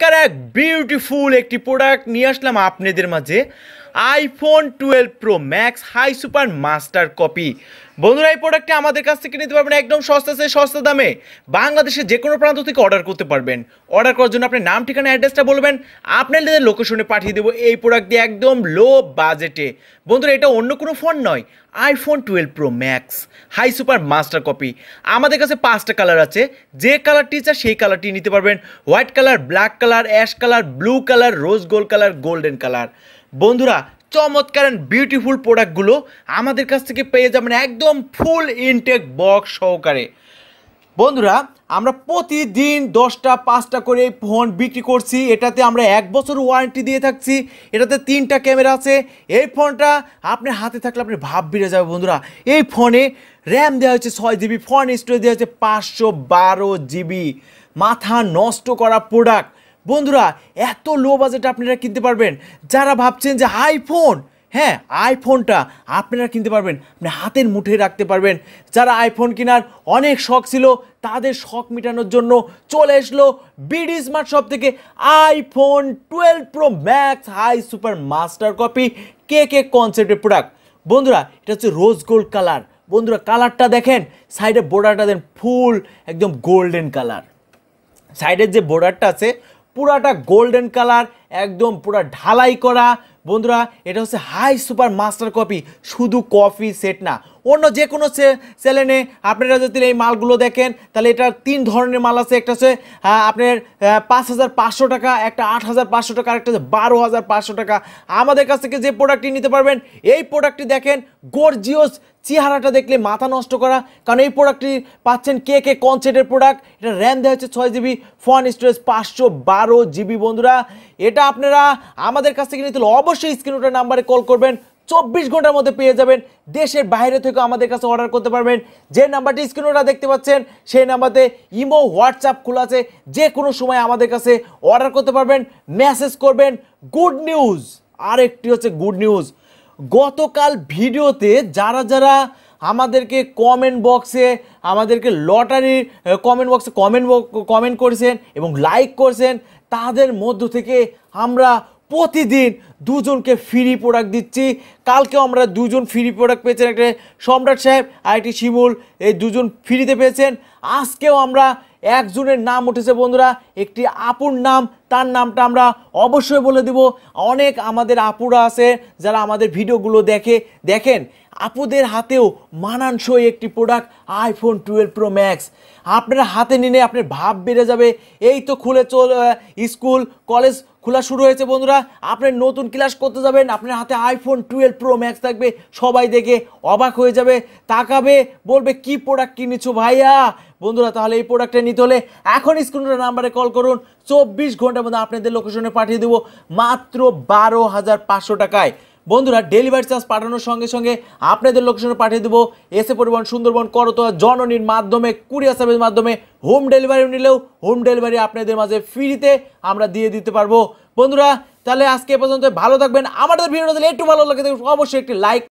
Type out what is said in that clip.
চমৎকার এক বিউটিফুল একটি প্রোডাক্ট নিয়ে আসলাম আপনাদের মাঝে iPhone twelve pro max high super master copy বন্ধুরা এই প্রোডাক্টটি আমাদের কাছ থেকে নিতে পারবেন একদম সস্তা সে সস্তা দামে বাংলাদেশের যে কোনো প্রান্ত থেকে অর্ডার করতে পারবেন অর্ডার করার জন্য আপনার নাম ঠিকানা অ্যাড্রেসটা বলবেন আপনাদের লোকেশনে পাঠিয়ে দেবো এই প্রোডাক্ট দিয়ে একদম লো বাজেটে বন্ধুরা এটা অন্য কোনো ফোন নয় iPhone twelve pro max high super master copy আমাদের কাছে পাঁচটা কালার আছে যে কালারটি চা সেই কালারটি নিতে পারবেন white colour black colour ash colour blue colour rose gold colour golden colour বন্ধুরা চমৎকার অ্যান্ড বিউটিফুল প্রোডাক্টগুলো আমাদের কাছ থেকে পেয়ে যাবেন একদম ফুল ইনটেক বক্স সহকারে বন্ধুরা আমরা প্রতিদিন দশটা পাঁচটা করে ফোন বিক্রি করছি এটাতে আমরা এক বছর ওয়ারেন্টি দিয়ে থাকছি এটাতে তিনটা ক্যামেরা আছে এই ফোনটা আপনি হাতে থাকলে আপনি ভাব বেড়ে যাবে বন্ধুরা এই ফোনে র্যাম দেওয়া হচ্ছে ছয় জিবি ফোন স্টোরেজ দেওয়া হচ্ছে পাঁচশো বারো জিবি মাথা নষ্ট করা প্রোডাক্ট বন্ধুরা এত লো বাজেটে আপনারা কিনতে পারবেন যারা ভাবছেন যে আইফোন হ্যাঁ আইফোনটা আপনারা কিনতে পারবেন আপনি হাতের মুঠে রাখতে পারবেন যারা আইফোন কেনার অনেক শখ ছিল তাদের শখ মেটানোর জন্য চলে এসলো বিডি স্মার্ট শপ থেকে iPhone twelve pro max high super master copy কে কে কনসেপ্টের প্রোডাক্ট বন্ধুরা এটা হচ্ছে রোজ গোল্ড কালার বন্ধুরা কালারটা দেখেন সাইডে বর্ডারটা দেন ফুল একদম গোল্ডেন কালার সাইডের যে বর্ডারটা আছে পুরাটা গোল্ডেন কালার একদম পুরা ঢালাই করা বন্ধুরা এটা হচ্ছে হাই সুপার মাস্টার কপি শুধু কফি সেট না অন্য যে কোনো সেলেনে আপনারা যদি এই মালগুলো দেখেন তাহলে এটা তিন ধরনের মাল আছে একটা আছে আপনার পাঁচ হাজার পাঁচশো টাকা একটা আট হাজার পাঁচশো টাকা একটা হচ্ছে বারো হাজার পাঁচশো টাকা আমাদের কাছ থেকে যে প্রোডাক্টটি নিতে পারবেন এই প্রোডাক্টটি দেখেন গোরজিওস চেহারাটা দেখলে মাথা নষ্ট করা কারণ এই প্রোডাক্টটি পাচ্ছেন কে কে কনসেটের প্রোডাক্ট এটা র্যাম দেওয়া হচ্ছে ছয় জিবি ফোন স্টোরেজ পাঁচশো বারো জিবি বন্ধুরা এটা আপনারা আমাদের কাছ থেকে নিতে হলে অবশ্যই স্ক্রিন ওটার নাম্বারে কল করবেন চব্বিশ ঘন্টার মধ্যে পেয়ে যাবেন দেশের বাইরে থেকে আমাদের কাছে অর্ডার করতে পারবেন যে নাম্বারটি স্ক্রিনটা দেখতে পাচ্ছেন সেই নাম্বারতে ইমো হোয়াটসঅ্যাপ খোলা আছে যে কোনো সময় আমাদের কাছে অর্ডার করতে পারবেন মেসেজ করবেন গুড নিউজ আরেকটি হচ্ছে গুড নিউজ গতকাল ভিডিওতে যারা যারা আমাদেরকে কমেন্ট বক্সে আমাদেরকে লটারির কমেন্ট বক্সে কমেন্ট কমেন্ট করেছেন এবং লাইক করছেন তাদের মধ্য থেকে আমরা প্রতিদিন দুজনকে ফ্রি প্রোডাক্ট দিচ্ছি কালকেও আমরা দুজন ফ্রি প্রোডাক্ট পেয়েছেন একটা সম্রাট সাহেব আরেকটি শিমুল এই দুজন ফ্রিতে পেয়েছেন আজকেও আমরা একজনের নাম উঠেছে বন্ধুরা একটি আপুর নাম তার নামটা আমরা অবশ্যই বলে দিব অনেক আমাদের আপুরা আছে যারা আমাদের ভিডিওগুলো দেখে দেখেন আপুদের হাতেও মানানসই একটি product iPhone twelve pro max আপনার হাতে নিলে আপনার ভাব বেড়ে যাবে এই তো খুলে চল স্কুল কলেজ খোলা শুরু হয়েছে বন্ধুরা আপনি নতুন ক্লাস করতে যাবেন আপনার হাতে আইফোন টুয়েলভ প্রো ম্যাক্স থাকবে সবাই দেখে অবাক হয়ে যাবে তাকাবে বলবে কি প্রোডাক্ট কিনেছো ভাইয়া বন্ধুরা তাহলে এই প্রোডাক্টটা নিতে হলে এখন স্ক্রিনের নাম্বারে কল করুন চব্বিশ ঘন্টার মধ্যে আপনাদের লোকেশনে পাঠিয়ে দেবো মাত্র বারো হাজার পাঁচশো টাকায় বন্ধুরা ডেলিভারি চার্জ পাঠানোর সঙ্গে সঙ্গে আপনাদের লোকেশনে পাঠিয়ে দেবো এসে পরিবহন সুন্দরবন করতোয়া জননীর মাধ্যমে কুরিয়ার সার্ভিসের মাধ্যমে হোম ডেলিভারি নিলেও হোম ডেলিভারি আপনাদের মাঝে ফ্রিতে আমরা দিয়ে দিতে পারবো বন্ধুরা তাহলে আজকে পর্যন্ত ভালো থাকবেন আমাদের ভিডিওটা দিলে একটু ভালো লাগে অবশ্যই একটি লাইক